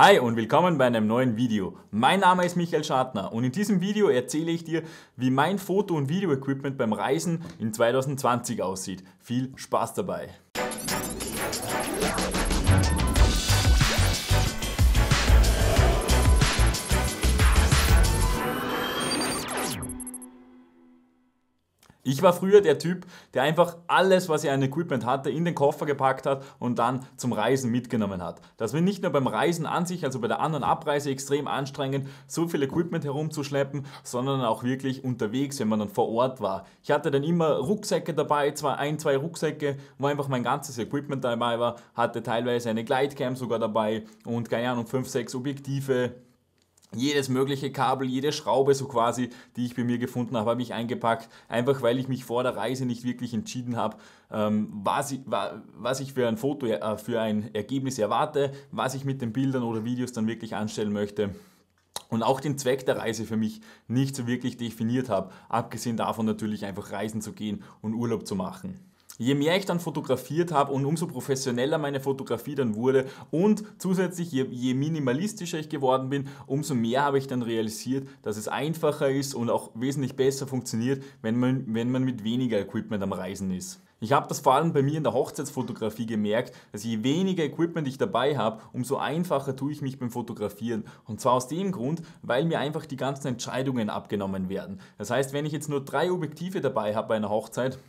Hi und willkommen bei einem neuen Video. Mein Name ist Michael Schartner und in diesem Video erzähle ich dir, wie mein Foto- und Videoequipment beim Reisen in 2020 aussieht. Viel Spaß dabei! Ich war früher der Typ, der einfach alles, was er an Equipment hatte, in den Koffer gepackt hat und dann zum Reisen mitgenommen hat. Das wird nicht nur beim Reisen an sich, also bei der An- und Abreise extrem anstrengend, so viel Equipment herumzuschleppen, sondern auch wirklich unterwegs, wenn man dann vor Ort war. Ich hatte dann immer Rucksäcke dabei, zwar ein, zwei Rucksäcke, wo einfach mein ganzes Equipment dabei war, hatte teilweise eine Glidecam sogar dabei und keine Ahnung, fünf, sechs Objektive, jedes mögliche Kabel, jede Schraube so quasi, die ich bei mir gefunden habe, habe ich eingepackt, einfach weil ich mich vor der Reise nicht wirklich entschieden habe, ähm, was, ich, für ein Foto, äh, für ein Ergebnis erwarte, was ich mit den Bildern oder Videos dann wirklich anstellen möchte und auch den Zweck der Reise für mich nicht so wirklich definiert habe, abgesehen davon natürlich einfach reisen zu gehen und Urlaub zu machen. Je mehr ich dann fotografiert habe und umso professioneller meine Fotografie dann wurde und zusätzlich je, je minimalistischer ich geworden bin, umso mehr habe ich dann realisiert, dass es einfacher ist und auch wesentlich besser funktioniert, wenn man, wenn man mit weniger Equipment am Reisen ist. Ich habe das vor allem bei mir in der Hochzeitsfotografie gemerkt, dass je weniger Equipment ich dabei habe, umso einfacher tue ich mich beim Fotografieren. Und zwar aus dem Grund, weil mir einfach die ganzen Entscheidungen abgenommen werden. Das heißt, wenn ich jetzt nur drei Objektive dabei habe bei einer Hochzeit,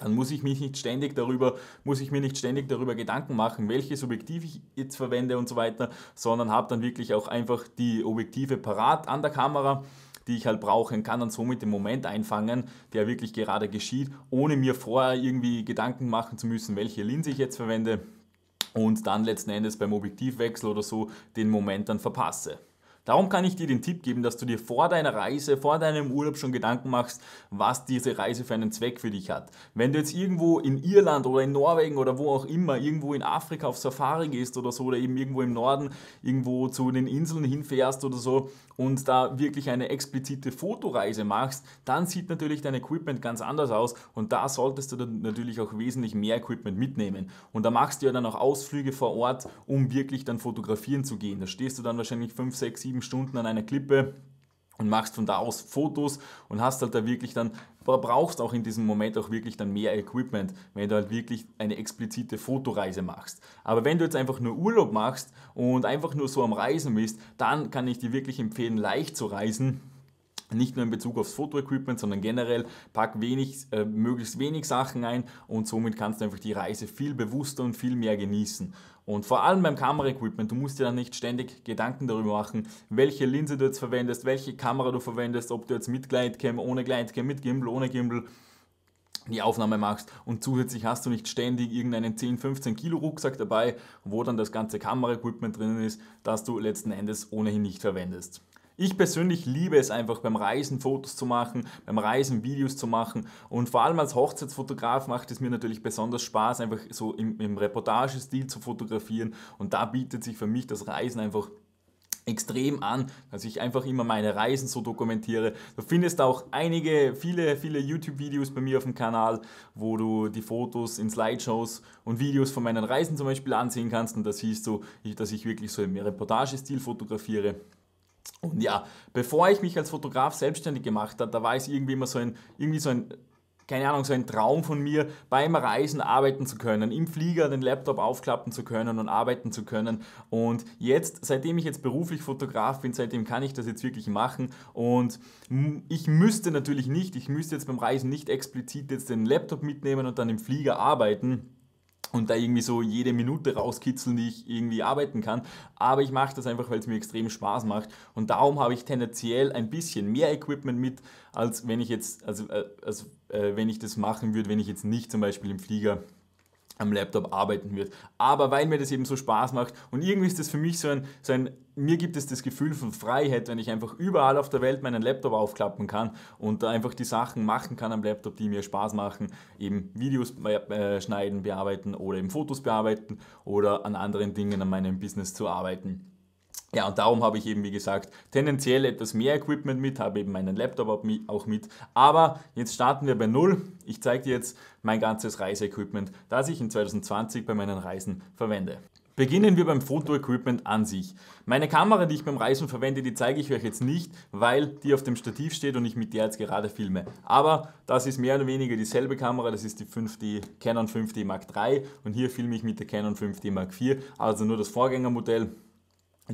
dann muss ich mich nicht ständig darüber, muss ich mir nicht ständig darüber Gedanken machen, welches Objektiv ich jetzt verwende und so weiter, sondern habe dann wirklich auch einfach die Objektive parat an der Kamera die ich halt brauche und kann dann somit den Moment einfangen, der wirklich gerade geschieht, ohne mir vorher irgendwie Gedanken machen zu müssen, welche Linse ich jetzt verwende und dann letzten Endes beim Objektivwechsel oder so den Moment dann verpasse. Darum kann ich dir den Tipp geben, dass du dir vor deiner Reise, vor deinem Urlaub schon Gedanken machst, was diese Reise für einen Zweck für dich hat. Wenn du jetzt irgendwo in Irland oder in Norwegen oder wo auch immer, irgendwo in Afrika auf Safari gehst oder so, oder eben irgendwo im Norden, irgendwo zu den Inseln hinfährst oder so und da wirklich eine explizite Fotoreise machst, dann sieht natürlich dein Equipment ganz anders aus und da solltest du dann natürlich auch wesentlich mehr Equipment mitnehmen. Und da machst du ja dann auch Ausflüge vor Ort, um wirklich dann fotografieren zu gehen. Da stehst du dann wahrscheinlich 5, 6, 7 sieben Stunden an einer Klippe und machst von da aus Fotos und hast halt da wirklich dann, brauchst auch in diesem Moment auch wirklich dann mehr Equipment, wenn du halt wirklich eine explizite Fotoreise machst. Aber wenn du jetzt einfach nur Urlaub machst und einfach nur so am Reisen bist, dann kann ich dir wirklich empfehlen, leicht zu reisen nicht nur in Bezug aufs Fotoequipment, sondern generell pack wenig, äh, möglichst wenig Sachen ein und somit kannst du einfach die Reise viel bewusster und viel mehr genießen. Und vor allem beim Kameraequipment, du musst dir dann nicht ständig Gedanken darüber machen, welche Linse du jetzt verwendest, welche Kamera du verwendest, ob du jetzt mit Glidecam, ohne Glidecam, mit Gimbal, ohne Gimbal die Aufnahme machst und zusätzlich hast du nicht ständig irgendeinen 10, 15 Kilo Rucksack dabei, wo dann das ganze Kameraequipment drinnen ist, das du letzten Endes ohnehin nicht verwendest. Ich persönlich liebe es einfach beim Reisen Fotos zu machen, beim Reisen Videos zu machen und vor allem als Hochzeitsfotograf macht es mir natürlich besonders Spaß, einfach so im, im Reportagestil zu fotografieren und da bietet sich für mich das Reisen einfach extrem an, dass ich einfach immer meine Reisen so dokumentiere. Du findest auch einige, viele, viele YouTube-Videos bei mir auf dem Kanal, wo du die Fotos in Slideshows und Videos von meinen Reisen zum Beispiel ansehen kannst und da siehst du, dass ich wirklich so im Reportagestil fotografiere. Und ja, bevor ich mich als Fotograf selbstständig gemacht habe, da war es irgendwie immer so ein, irgendwie so ein, keine Ahnung, so ein Traum von mir, beim Reisen arbeiten zu können, im Flieger den Laptop aufklappen zu können und arbeiten zu können. Und jetzt, seitdem ich jetzt beruflich Fotograf bin, seitdem kann ich das jetzt wirklich machen. Und ich müsste natürlich nicht, ich müsste jetzt beim Reisen nicht explizit jetzt den Laptop mitnehmen und dann im Flieger arbeiten und da irgendwie so jede Minute rauskitzeln, die ich irgendwie arbeiten kann. Aber ich mache das einfach, weil es mir extrem Spaß macht. Und darum habe ich tendenziell ein bisschen mehr Equipment mit, als wenn ich jetzt, also, also äh, wenn ich das machen würde, wenn ich jetzt nicht zum Beispiel im Flieger am Laptop arbeiten wird. Aber weil mir das eben so Spaß macht und irgendwie ist das für mich so ein, so ein, mir gibt es das Gefühl von Freiheit, wenn ich einfach überall auf der Welt meinen Laptop aufklappen kann und einfach die Sachen machen kann am Laptop, die mir Spaß machen, eben Videos äh, schneiden, bearbeiten oder eben Fotos bearbeiten oder an anderen Dingen an meinem Business zu arbeiten. Ja, und darum habe ich eben, wie gesagt, tendenziell etwas mehr Equipment mit, habe eben meinen Laptop auch mit. Aber jetzt starten wir bei Null. Ich zeige dir jetzt mein ganzes Reiseequipment, das ich in 2020 bei meinen Reisen verwende. Beginnen wir beim Fotoequipment an sich. Meine Kamera, die ich beim Reisen verwende, die zeige ich euch jetzt nicht, weil die auf dem Stativ steht und ich mit der jetzt gerade filme. Aber das ist mehr oder weniger dieselbe Kamera, das ist die 5D, Canon 5D Mark III und hier filme ich mit der Canon 5D Mark IV, also nur das Vorgängermodell.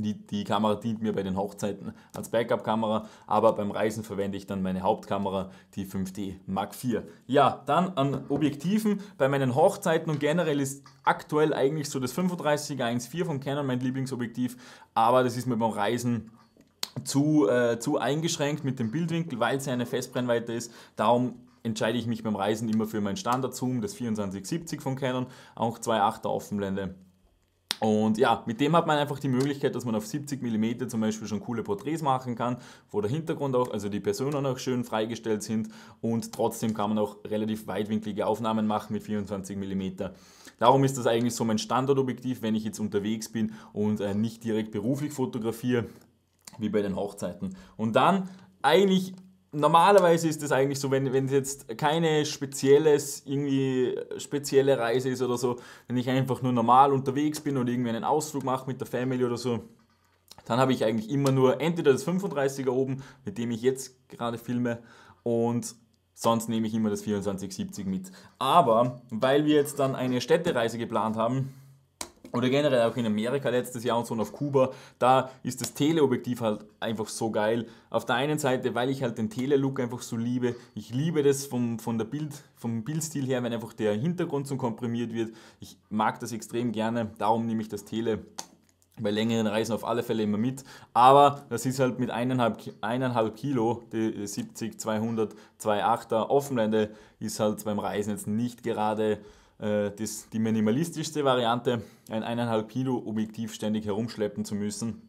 Die, die Kamera dient mir bei den Hochzeiten als Backup-Kamera, aber beim Reisen verwende ich dann meine Hauptkamera, die 5D Mark IV. Ja, dann an Objektiven. Bei meinen Hochzeiten und generell ist aktuell eigentlich so das 35er 1.4 von Canon mein Lieblingsobjektiv, aber das ist mir beim Reisen zu, äh, zu eingeschränkt mit dem Bildwinkel, weil es ja eine Festbrennweite ist. Darum entscheide ich mich beim Reisen immer für mein Standard-Zoom, das 2470 von Canon, auch 2.8er Offenblende und ja, mit dem hat man einfach die Möglichkeit, dass man auf 70 mm zum Beispiel schon coole Porträts machen kann, wo der Hintergrund auch, also die Personen auch schön freigestellt sind und trotzdem kann man auch relativ weitwinklige Aufnahmen machen mit 24 mm. Darum ist das eigentlich so mein Standardobjektiv, wenn ich jetzt unterwegs bin und äh, nicht direkt beruflich fotografiere, wie bei den Hochzeiten. Und dann eigentlich normalerweise ist es eigentlich so, wenn, es jetzt keine spezielles, irgendwie spezielle Reise ist oder so, wenn ich einfach nur normal unterwegs bin und irgendwie einen Ausflug mache mit der Family oder so, dann habe ich eigentlich immer nur entweder das 35er oben, mit dem ich jetzt gerade filme, und sonst nehme ich immer das 2470 mit. Aber weil wir jetzt dann eine Städtereise geplant haben, oder generell auch in Amerika letztes Jahr und so und auf Kuba, da ist das Teleobjektiv halt einfach so geil. Auf der einen Seite, weil ich halt den Tele-Look einfach so liebe. Ich liebe das vom, von der Bild, vom Bildstil her, wenn einfach der Hintergrund so komprimiert wird. Ich mag das extrem gerne, darum nehme ich das Tele bei längeren Reisen auf alle Fälle immer mit. Aber das ist halt mit 1,5 Kilo, die 70, 200, 2,8er Offenblende ist halt beim Reisen jetzt nicht gerade äh, das, die minimalistischste Variante, ein 1,5 Kilo Objektiv ständig herumschleppen zu müssen.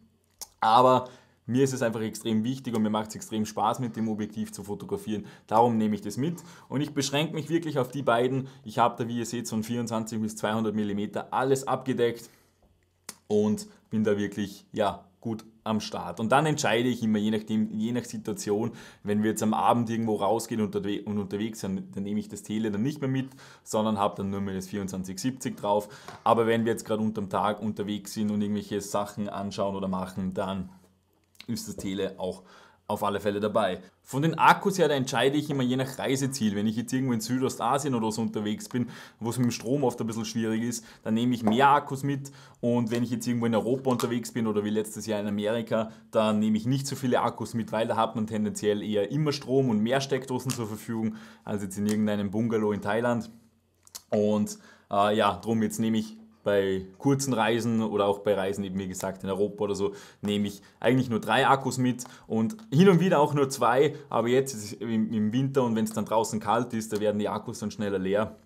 Aber mir ist es einfach extrem wichtig und mir macht es extrem Spaß, mit dem Objektiv zu fotografieren. Darum nehme ich das mit und ich beschränke mich wirklich auf die beiden. Ich habe da, wie ihr seht, von 24 bis 200 mm alles abgedeckt und bin da wirklich ja, gut am Start. Und dann entscheide ich immer, je, nachdem, je nach Situation, wenn wir jetzt am Abend irgendwo rausgehen und, unterwegs sind, dann nehme ich das Tele dann nicht mehr mit, sondern habe dann nur mehr das 2470 drauf. Aber wenn wir jetzt gerade unterm Tag unterwegs sind und irgendwelche Sachen anschauen oder machen, dann ist das Tele auch auf alle Fälle dabei. Von den Akkus her, da entscheide ich immer je nach Reiseziel. Wenn ich jetzt irgendwo in Südostasien oder so unterwegs bin, wo es mit dem Strom oft ein bisschen schwierig ist, dann nehme ich mehr Akkus mit. Und wenn ich jetzt irgendwo in Europa unterwegs bin oder wie letztes Jahr in Amerika, dann nehme ich nicht so viele Akkus mit, weil da hat man tendenziell eher immer Strom und mehr Steckdosen zur Verfügung als jetzt in irgendeinem Bungalow in Thailand. Und äh, ja, drum jetzt nehme ich bei kurzen Reisen oder auch bei Reisen, eben wie gesagt, in Europa oder so, nehme ich eigentlich nur drei Akkus mit und hin und wieder auch nur zwei, aber jetzt ist es im Winter und wenn es dann draußen kalt ist, da werden die Akkus dann schneller leer.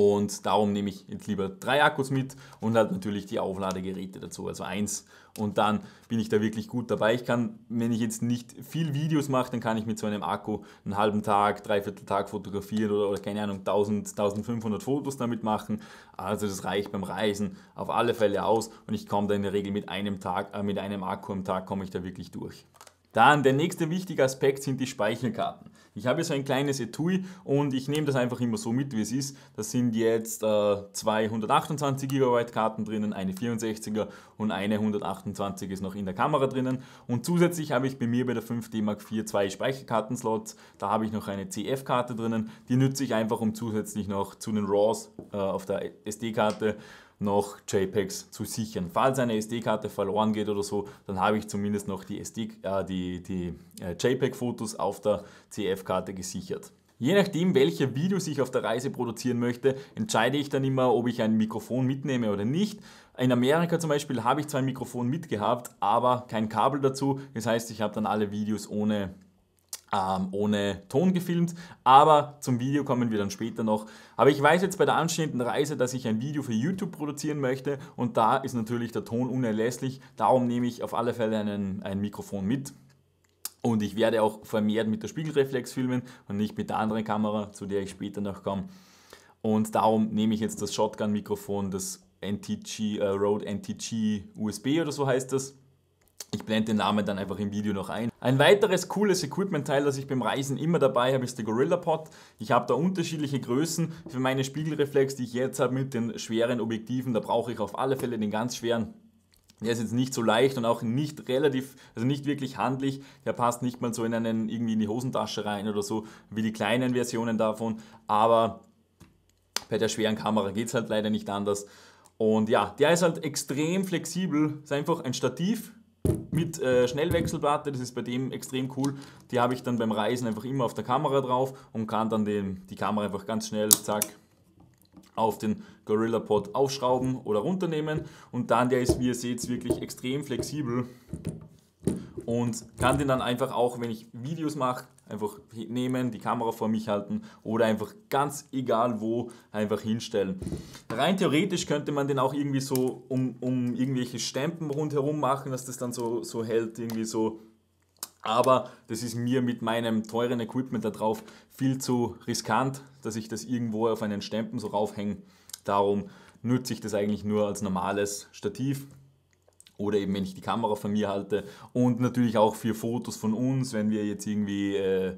Und darum nehme ich jetzt lieber drei Akkus mit und halt natürlich die Aufladegeräte dazu, also eins. Und dann bin ich da wirklich gut dabei. Ich kann, wenn ich jetzt nicht viel Videos mache, dann kann ich mit so einem Akku einen halben Tag, dreiviertel Tag fotografieren oder, oder keine Ahnung, 1000, 1500 Fotos damit machen. Also das reicht beim Reisen auf alle Fälle aus und ich komme da in der Regel mit einem Tag, äh, mit einem Akku am Tag komme ich da wirklich durch. Dann der nächste wichtige Aspekt sind die Speicherkarten. Ich habe hier so ein kleines Etui und ich nehme das einfach immer so mit, wie es ist. Das sind jetzt äh, zwei 128 GB Karten drinnen, eine 64er und eine 128 ist noch in der Kamera drinnen. Und zusätzlich habe ich bei mir bei der 5D Mark IV zwei Speicherkartenslots. Da habe ich noch eine CF-Karte drinnen. Die nütze ich einfach um zusätzlich noch zu den RAWs äh, auf der SD-Karte noch JPEGs zu sichern. Falls eine SD-Karte verloren geht oder so, dann habe ich zumindest noch die, SD, äh, die, die äh, JPEG-Fotos auf der CF-Karte gesichert. Je nachdem, welche Videos ich auf der Reise produzieren möchte, entscheide ich dann immer, ob ich ein Mikrofon mitnehme oder nicht. In Amerika zum Beispiel habe ich zwar ein Mikrofon mitgehabt, aber kein Kabel dazu. Das heißt, ich habe dann alle Videos ohne ähm, ohne Ton gefilmt, aber zum Video kommen wir dann später noch. Aber ich weiß jetzt bei der anstehenden Reise, dass ich ein Video für YouTube produzieren möchte und da ist natürlich der Ton unerlässlich, darum nehme ich auf alle Fälle einen, ein Mikrofon mit. Und ich werde auch vermehrt mit der Spiegelreflex filmen und nicht mit der anderen Kamera, zu der ich später noch komme. Und darum nehme ich jetzt das Shotgun-Mikrofon, das NTG, äh, Rode NTG USB oder so heißt das ich blende den Namen dann einfach im Video noch ein. Ein weiteres cooles Equipment-Teil, das ich beim Reisen immer dabei habe, ist der GorillaPod. Ich habe da unterschiedliche Größen. Für meine Spiegelreflex, die ich jetzt habe mit den schweren Objektiven, da brauche ich auf alle Fälle den ganz schweren. Der ist jetzt nicht so leicht und auch nicht relativ, also nicht wirklich handlich. Der passt nicht mal so in einen, irgendwie in die Hosentasche rein oder so, wie die kleinen Versionen davon. Aber bei der schweren Kamera geht es halt leider nicht anders. Und ja, der ist halt extrem flexibel. Ist einfach ein Stativ, mit äh, Schnellwechselplatte, das ist bei dem extrem cool. Die habe ich dann beim Reisen einfach immer auf der Kamera drauf und kann dann den, die Kamera einfach ganz schnell, zack, auf den GorillaPod aufschrauben oder runternehmen. Und dann, der ist, wie ihr seht, wirklich extrem flexibel und kann den dann einfach auch, wenn ich Videos mache, einfach nehmen, die Kamera vor mich halten oder einfach ganz egal wo einfach hinstellen. Rein theoretisch könnte man den auch irgendwie so um, um irgendwelche Stempen rundherum machen, dass das dann so, so hält, irgendwie so. Aber das ist mir mit meinem teuren Equipment da drauf viel zu riskant, dass ich das irgendwo auf einen Stempen so raufhänge. Darum nutze ich das eigentlich nur als normales Stativ oder eben wenn ich die Kamera von mir halte und natürlich auch für Fotos von uns, wenn wir jetzt irgendwie äh,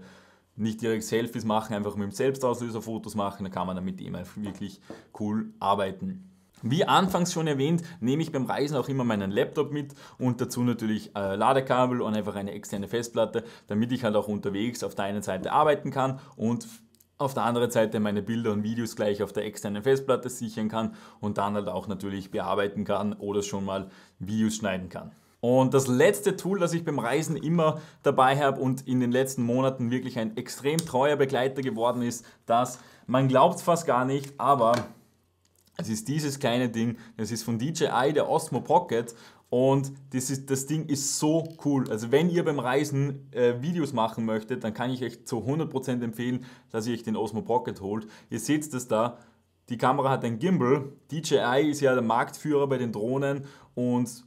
nicht direkt Selfies machen, einfach mit dem Selbstauslöser Fotos machen, dann kann man damit eben wirklich cool arbeiten. Wie anfangs schon erwähnt, nehme ich beim Reisen auch immer meinen Laptop mit und dazu natürlich äh, Ladekabel und einfach eine externe Festplatte, damit ich halt auch unterwegs auf der einen Seite arbeiten kann und auf der anderen Seite meine Bilder und Videos gleich auf der externen Festplatte sichern kann und dann halt auch natürlich bearbeiten kann oder schon mal Videos schneiden kann. Und das letzte Tool, das ich beim Reisen immer dabei habe und in den letzten Monaten wirklich ein extrem treuer Begleiter geworden ist, das, man glaubt es fast gar nicht, aber es ist dieses kleine Ding, das ist von DJI, der Osmo Pocket und das, ist, das Ding ist so cool. Also wenn ihr beim Reisen äh, Videos machen möchtet, dann kann ich euch zu 100% empfehlen, dass ihr euch den Osmo Pocket holt. Ihr seht das da. Die Kamera hat ein Gimbal. DJI ist ja der Marktführer bei den Drohnen und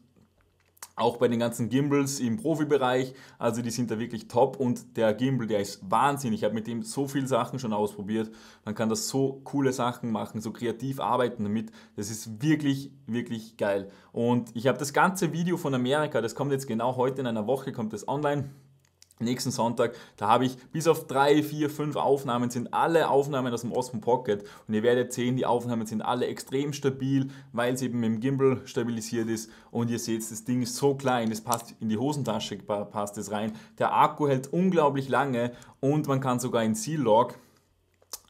auch bei den ganzen Gimbals im Profibereich, also die sind da wirklich top und der Gimbal, der ist Wahnsinn. Ich habe mit dem so viele Sachen schon ausprobiert. Man kann da so coole Sachen machen, so kreativ arbeiten damit. Das ist wirklich, wirklich geil. Und ich habe das ganze Video von Amerika, das kommt jetzt genau heute in einer Woche, kommt das online nächsten Sonntag, da habe ich bis auf drei, vier, fünf Aufnahmen, sind alle Aufnahmen aus dem Osmo Pocket und ihr werdet sehen, die Aufnahmen sind alle extrem stabil, weil es eben mit dem Gimbal stabilisiert ist und ihr seht, das Ding ist so klein, es passt in die Hosentasche, passt es rein, der Akku hält unglaublich lange und man kann sogar in C-Log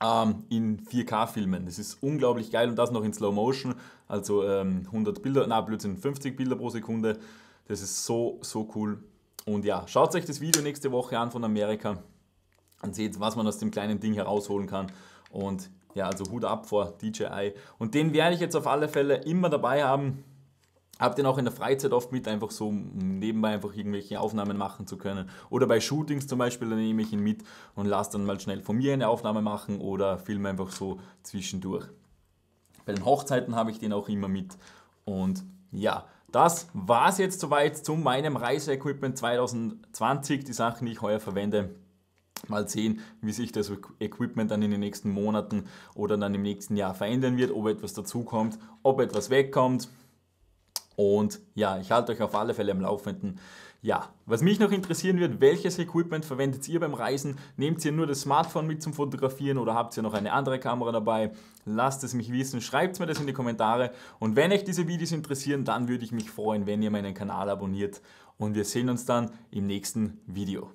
ähm, in 4K filmen. Das ist unglaublich geil und das noch in Slow Motion, also ähm, 100 Bilder, na Blödsinn, 50 Bilder pro Sekunde. Das ist so, so cool. Und ja, schaut euch das Video nächste Woche an von Amerika und seht, was man aus dem kleinen Ding herausholen kann. Und ja, also Hut ab vor DJI. Und den werde ich jetzt auf alle Fälle immer dabei haben. Habt ihr auch in der Freizeit oft mit, einfach so nebenbei einfach irgendwelche Aufnahmen machen zu können. Oder bei Shootings zum Beispiel, dann nehme ich ihn mit und lasse dann mal schnell von mir eine Aufnahme machen oder filme einfach so zwischendurch. Bei den Hochzeiten habe ich den auch immer mit. Und ja, das war es jetzt soweit zu meinem Reiseequipment 2020, die Sachen, die ich heuer verwende. Mal sehen, wie sich das Equipment dann in den nächsten Monaten oder dann im nächsten Jahr verändern wird, ob etwas dazukommt, ob etwas wegkommt. Und ja, ich halte euch auf alle Fälle am Laufenden. Ja, was mich noch interessieren wird, welches Equipment verwendet ihr beim Reisen? Nehmt ihr nur das Smartphone mit zum Fotografieren oder habt ihr noch eine andere Kamera dabei? Lasst es mich wissen, schreibt mir das in die Kommentare. Und wenn euch diese Videos interessieren, dann würde ich mich freuen, wenn ihr meinen Kanal abonniert. Und wir sehen uns dann im nächsten Video.